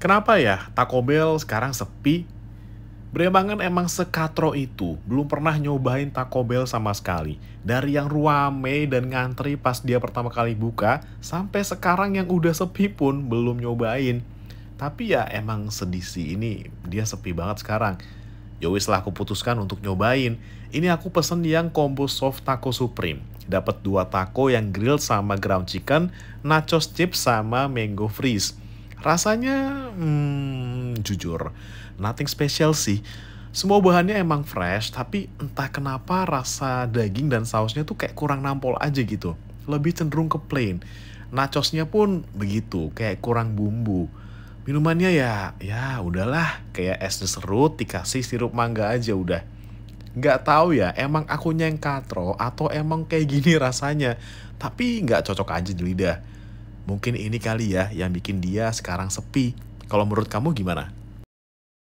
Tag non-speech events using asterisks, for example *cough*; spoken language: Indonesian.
Kenapa ya Taco Bell sekarang sepi? Brembangan emang sekatro itu, belum pernah nyobain Taco Bell sama sekali. Dari yang ruame dan ngantri pas dia pertama kali buka, sampai sekarang yang udah sepi pun belum nyobain. Tapi ya emang sedih sih ini, dia sepi banget sekarang. Yowis ya lah aku putuskan untuk nyobain. Ini aku pesen yang combo soft taco supreme. Dapat dua taco yang grill sama ground chicken, nachos chips sama mango freeze Rasanya, hmm, jujur, nothing special sih. Semua bahannya emang fresh, tapi entah kenapa rasa daging dan sausnya tuh kayak kurang nampol aja gitu. Lebih cenderung ke plain. Nachosnya pun begitu, kayak kurang bumbu. Minumannya ya, ya udahlah, kayak es serut dikasih sirup mangga aja udah. Nggak tahu ya, emang aku yang katro atau emang kayak gini *laughs* rasanya. Tapi nggak cocok aja di lidah. Mungkin ini kali ya yang bikin dia sekarang sepi. Kalau menurut kamu gimana?